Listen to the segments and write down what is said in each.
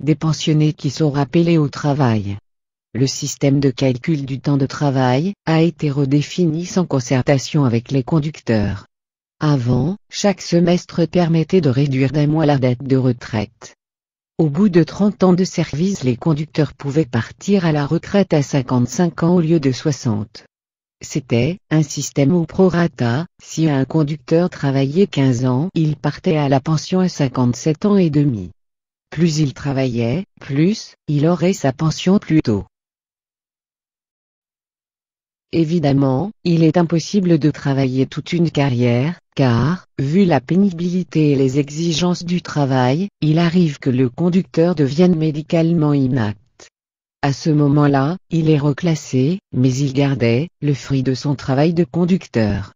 des pensionnés qui sont rappelés au travail. Le système de calcul du temps de travail a été redéfini sans concertation avec les conducteurs. Avant, chaque semestre permettait de réduire d'un mois la date de retraite. Au bout de 30 ans de service les conducteurs pouvaient partir à la retraite à 55 ans au lieu de 60. C'était un système au prorata, si un conducteur travaillait 15 ans il partait à la pension à 57 ans et demi. Plus il travaillait, plus, il aurait sa pension plus tôt. Évidemment, il est impossible de travailler toute une carrière, car, vu la pénibilité et les exigences du travail, il arrive que le conducteur devienne médicalement inacte. À ce moment-là, il est reclassé, mais il gardait, le fruit de son travail de conducteur.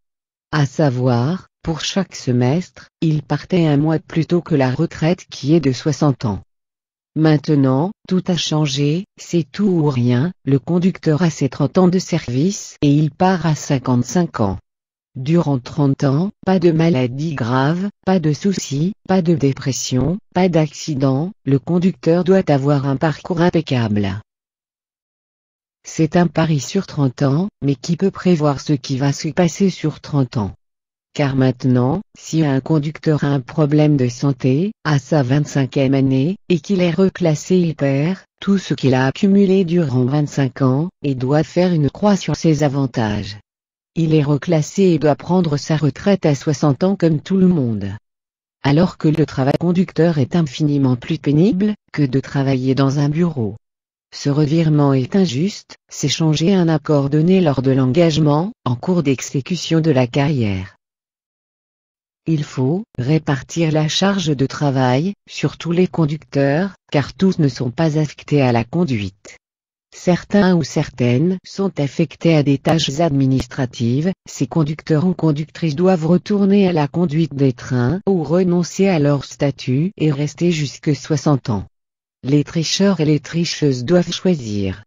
À savoir, pour chaque semestre, il partait un mois plus tôt que la retraite qui est de 60 ans. Maintenant, tout a changé, c'est tout ou rien, le conducteur a ses 30 ans de service et il part à 55 ans. Durant 30 ans, pas de maladie grave, pas de soucis, pas de dépression, pas d'accident, le conducteur doit avoir un parcours impeccable. C'est un pari sur 30 ans, mais qui peut prévoir ce qui va se passer sur 30 ans car maintenant, si un conducteur a un problème de santé, à sa 25e année, et qu'il est reclassé il perd, tout ce qu'il a accumulé durant 25 ans, et doit faire une croix sur ses avantages. Il est reclassé et doit prendre sa retraite à 60 ans comme tout le monde. Alors que le travail conducteur est infiniment plus pénible, que de travailler dans un bureau. Ce revirement est injuste, c'est changer un accord donné lors de l'engagement, en cours d'exécution de la carrière. Il faut répartir la charge de travail sur tous les conducteurs, car tous ne sont pas affectés à la conduite. Certains ou certaines sont affectés à des tâches administratives, ces conducteurs ou conductrices doivent retourner à la conduite des trains ou renoncer à leur statut et rester jusque 60 ans. Les tricheurs et les tricheuses doivent choisir